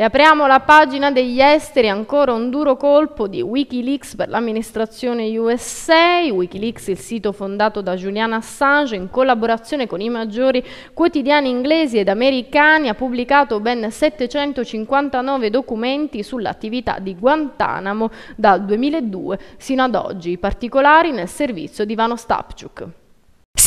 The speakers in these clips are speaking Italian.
E apriamo la pagina degli esteri, ancora un duro colpo di Wikileaks per l'amministrazione USA, Wikileaks il sito fondato da Julian Assange in collaborazione con i maggiori quotidiani inglesi ed americani ha pubblicato ben 759 documenti sull'attività di Guantanamo dal 2002 sino ad oggi, i particolari nel servizio di Ivano Stapchuk.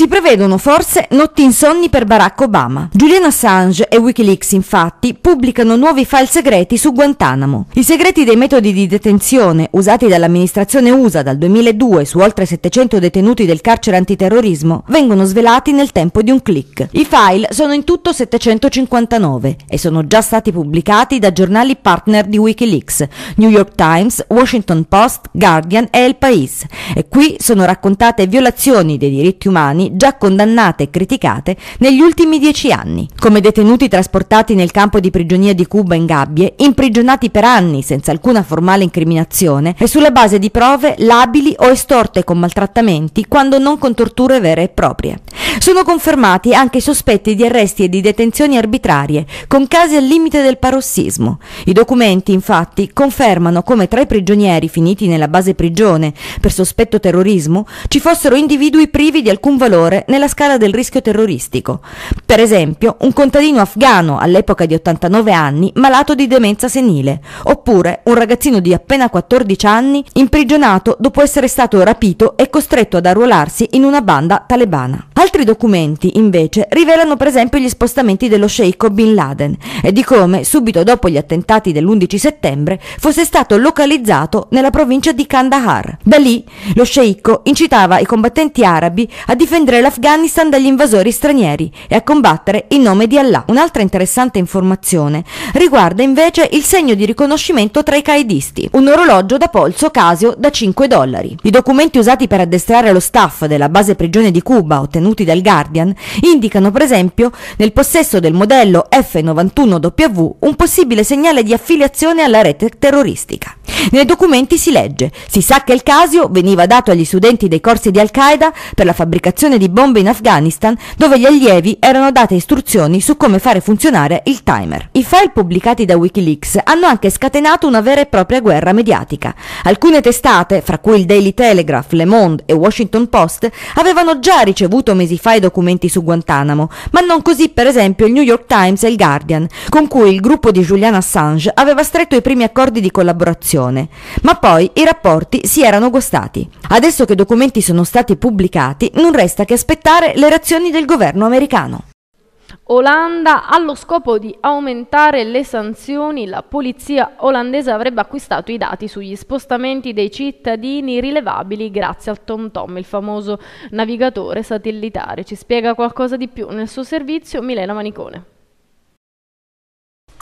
Si prevedono forse notti insonni per Barack Obama. Julian Assange e Wikileaks infatti pubblicano nuovi file segreti su Guantanamo. I segreti dei metodi di detenzione usati dall'amministrazione USA dal 2002 su oltre 700 detenuti del carcere antiterrorismo vengono svelati nel tempo di un click. I file sono in tutto 759 e sono già stati pubblicati da giornali partner di Wikileaks, New York Times, Washington Post, Guardian e El País. E qui sono raccontate violazioni dei diritti umani già condannate e criticate negli ultimi dieci anni, come detenuti trasportati nel campo di prigionia di Cuba in gabbie, imprigionati per anni senza alcuna formale incriminazione e sulla base di prove labili o estorte con maltrattamenti quando non con torture vere e proprie. Sono confermati anche i sospetti di arresti e di detenzioni arbitrarie, con casi al limite del parossismo. I documenti, infatti, confermano come tra i prigionieri finiti nella base prigione per sospetto terrorismo ci fossero individui privi di alcun valore valore nella scala del rischio terroristico. Per esempio, un contadino afghano all'epoca di 89 anni malato di demenza senile, oppure un ragazzino di appena 14 anni imprigionato dopo essere stato rapito e costretto ad arruolarsi in una banda talebana. Al Altri documenti, invece, rivelano per esempio gli spostamenti dello sceicco Bin Laden e di come, subito dopo gli attentati dell'11 settembre, fosse stato localizzato nella provincia di Kandahar. Da lì lo sceicco incitava i combattenti arabi a difendere l'Afghanistan dagli invasori stranieri e a combattere in nome di Allah. Un'altra interessante informazione riguarda invece il segno di riconoscimento tra i caidisti, un orologio da polso Casio da 5 dollari. I documenti usati per addestrare lo staff della base prigione di Cuba ottenuti da del Guardian indicano per esempio nel possesso del modello F91W un possibile segnale di affiliazione alla rete terroristica. Nei documenti si legge: si sa che il Casio veniva dato agli studenti dei corsi di Al-Qaeda per la fabbricazione di bombe in Afghanistan, dove gli allievi erano date istruzioni su come fare funzionare il timer. I file pubblicati da Wikileaks hanno anche scatenato una vera e propria guerra mediatica. Alcune testate, fra cui il Daily Telegraph, Le Monde e Washington Post, avevano già ricevuto mesi fa i documenti su Guantanamo, ma non così per esempio il New York Times e il Guardian, con cui il gruppo di Julian Assange aveva stretto i primi accordi di collaborazione relazione, ma poi i rapporti si erano gostati. Adesso che i documenti sono stati pubblicati, non resta che aspettare le reazioni del governo americano. Olanda allo scopo di aumentare le sanzioni, la polizia olandese avrebbe acquistato i dati sugli spostamenti dei cittadini rilevabili grazie al TomTom, il famoso navigatore satellitare. Ci spiega qualcosa di più nel suo servizio Milena Manicone.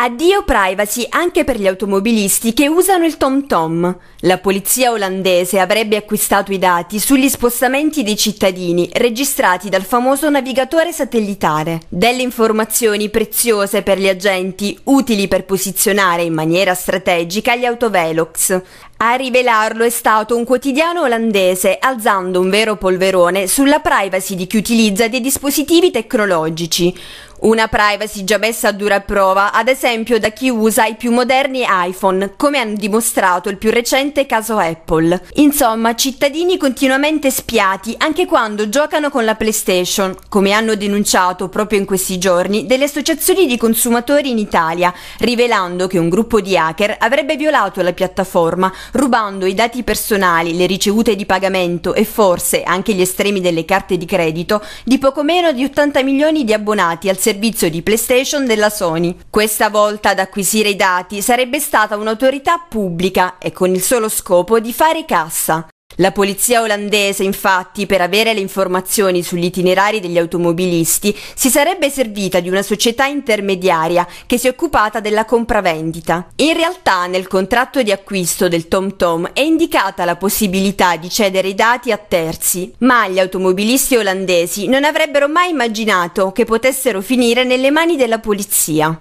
Addio privacy anche per gli automobilisti che usano il TomTom. La polizia olandese avrebbe acquistato i dati sugli spostamenti dei cittadini registrati dal famoso navigatore satellitare. Delle informazioni preziose per gli agenti, utili per posizionare in maniera strategica gli autovelox. A rivelarlo è stato un quotidiano olandese, alzando un vero polverone sulla privacy di chi utilizza dei dispositivi tecnologici. Una privacy già messa a dura prova, ad esempio da chi usa i più moderni iPhone, come hanno dimostrato il più recente caso Apple. Insomma, cittadini continuamente spiati anche quando giocano con la PlayStation, come hanno denunciato proprio in questi giorni delle associazioni di consumatori in Italia, rivelando che un gruppo di hacker avrebbe violato la piattaforma rubando i dati personali, le ricevute di pagamento e forse anche gli estremi delle carte di credito di poco meno di 80 milioni di abbonati al servizio di PlayStation della Sony. Questa volta ad acquisire i dati sarebbe stata un'autorità pubblica e con il solo scopo di fare cassa. La polizia olandese, infatti, per avere le informazioni sugli itinerari degli automobilisti, si sarebbe servita di una società intermediaria che si è occupata della compravendita. In realtà, nel contratto di acquisto del TomTom è indicata la possibilità di cedere i dati a terzi, ma gli automobilisti olandesi non avrebbero mai immaginato che potessero finire nelle mani della polizia.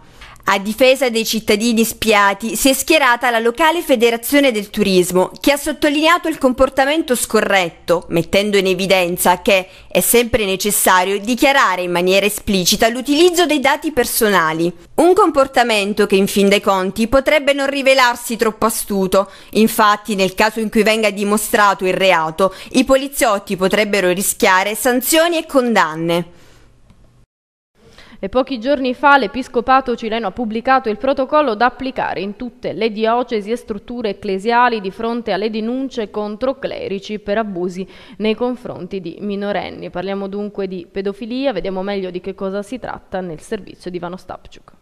A difesa dei cittadini spiati si è schierata la locale Federazione del Turismo, che ha sottolineato il comportamento scorretto, mettendo in evidenza che è sempre necessario dichiarare in maniera esplicita l'utilizzo dei dati personali. Un comportamento che in fin dei conti potrebbe non rivelarsi troppo astuto, infatti nel caso in cui venga dimostrato il reato, i poliziotti potrebbero rischiare sanzioni e condanne. E pochi giorni fa l'Episcopato cileno ha pubblicato il protocollo da applicare in tutte le diocesi e strutture ecclesiali di fronte alle denunce contro clerici per abusi nei confronti di minorenni. Parliamo dunque di pedofilia, vediamo meglio di che cosa si tratta nel servizio di Ivano Stapciuk.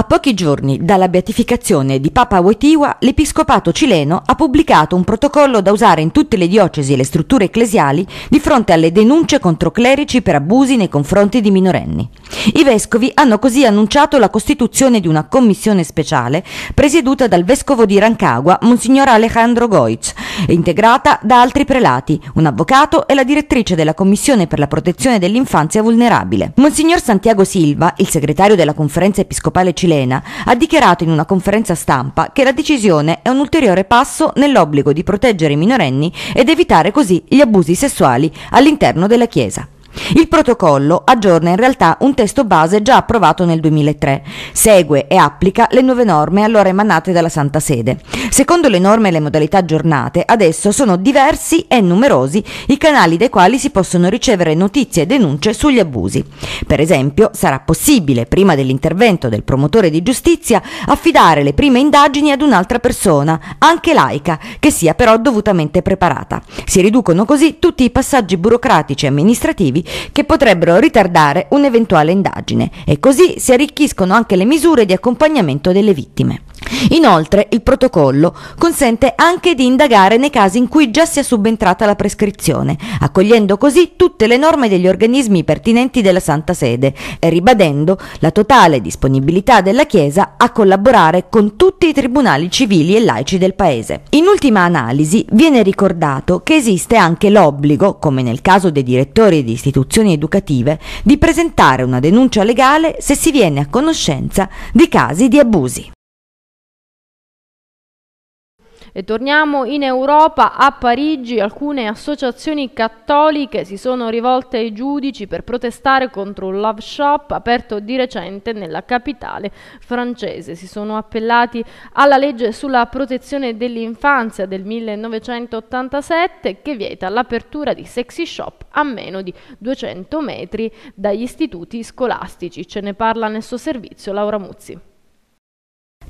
A pochi giorni dalla beatificazione di Papa Wojtyła, l'Episcopato cileno ha pubblicato un protocollo da usare in tutte le diocesi e le strutture ecclesiali di fronte alle denunce contro clerici per abusi nei confronti di minorenni. I vescovi hanno così annunciato la costituzione di una commissione speciale presieduta dal vescovo di Rancagua, Monsignor Alejandro Goic, integrata da altri prelati, un avvocato e la direttrice della Commissione per la protezione dell'infanzia vulnerabile. Monsignor Santiago Silva, il segretario della conferenza episcopale cileno, cilena, ha dichiarato in una conferenza stampa che la decisione è un ulteriore passo nell'obbligo di proteggere i minorenni ed evitare così gli abusi sessuali all'interno della Chiesa. Il protocollo aggiorna in realtà un testo base già approvato nel 2003, segue e applica le nuove norme allora emanate dalla Santa Sede. Secondo le norme e le modalità aggiornate, adesso sono diversi e numerosi i canali dai quali si possono ricevere notizie e denunce sugli abusi. Per esempio, sarà possibile, prima dell'intervento del promotore di giustizia, affidare le prime indagini ad un'altra persona, anche laica, che sia però dovutamente preparata. Si riducono così tutti i passaggi burocratici e amministrativi che potrebbero ritardare un'eventuale indagine e così si arricchiscono anche le misure di accompagnamento delle vittime. Inoltre, il protocollo consente anche di indagare nei casi in cui già sia subentrata la prescrizione, accogliendo così tutte le norme degli organismi pertinenti della Santa Sede e ribadendo la totale disponibilità della Chiesa a collaborare con tutti i tribunali civili e laici del Paese. In ultima analisi, viene ricordato che esiste anche l'obbligo, come nel caso dei direttori di istituti istituzioni educative di presentare una denuncia legale se si viene a conoscenza di casi di abusi. E torniamo in Europa, a Parigi alcune associazioni cattoliche si sono rivolte ai giudici per protestare contro un love shop aperto di recente nella capitale francese. Si sono appellati alla legge sulla protezione dell'infanzia del 1987 che vieta l'apertura di sexy shop a meno di 200 metri dagli istituti scolastici. Ce ne parla nel suo servizio Laura Muzzi.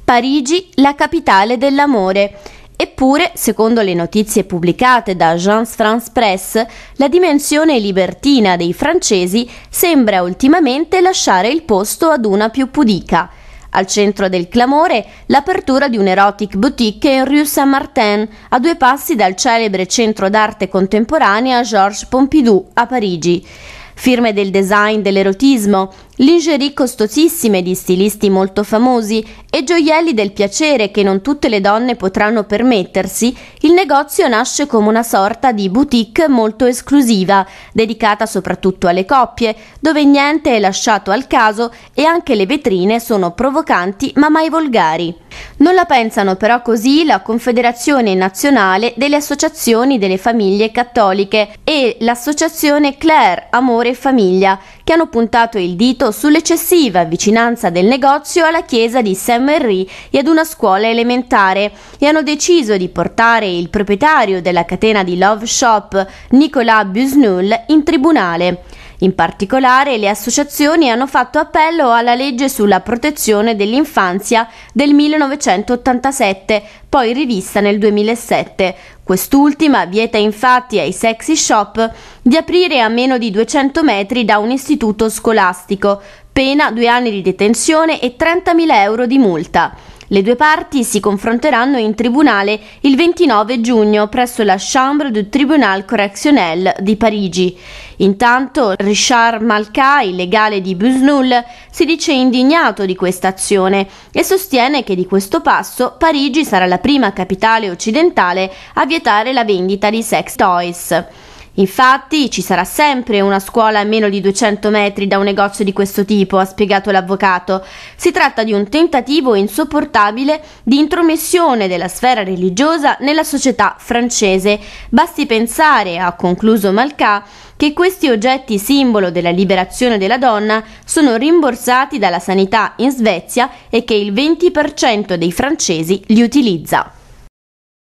Parigi, la capitale dell'amore. Eppure, secondo le notizie pubblicate da Agence France Presse, la dimensione libertina dei francesi sembra ultimamente lasciare il posto ad una più pudica. Al centro del clamore, l'apertura di un erotic boutique in Rue Saint-Martin, a due passi dal celebre centro d'arte contemporanea Georges Pompidou a Parigi. Firme del design dell'erotismo, Lingerie costosissime di stilisti molto famosi e gioielli del piacere che non tutte le donne potranno permettersi, il negozio nasce come una sorta di boutique molto esclusiva, dedicata soprattutto alle coppie, dove niente è lasciato al caso e anche le vetrine sono provocanti ma mai volgari. Non la pensano però così la Confederazione Nazionale delle Associazioni delle Famiglie Cattoliche e l'Associazione Claire Amore e Famiglia, che hanno puntato il dito sull'eccessiva vicinanza del negozio alla chiesa di saint marie e ad una scuola elementare e hanno deciso di portare il proprietario della catena di Love Shop, Nicolas Busnul, in tribunale. In particolare le associazioni hanno fatto appello alla legge sulla protezione dell'infanzia del 1987, poi rivista nel 2007. Quest'ultima vieta infatti ai sexy shop di aprire a meno di 200 metri da un istituto scolastico, pena due anni di detenzione e 30.000 euro di multa. Le due parti si confronteranno in tribunale il 29 giugno presso la Chambre du Tribunal Correctionnel di Parigi. Intanto Richard Malkai, legale di Busnul, si dice indignato di questa azione e sostiene che di questo passo Parigi sarà la prima capitale occidentale a vietare la vendita di sex toys. Infatti ci sarà sempre una scuola a meno di 200 metri da un negozio di questo tipo, ha spiegato l'avvocato. Si tratta di un tentativo insopportabile di intromissione della sfera religiosa nella società francese. Basti pensare, ha concluso Malca, che questi oggetti simbolo della liberazione della donna sono rimborsati dalla sanità in Svezia e che il 20% dei francesi li utilizza.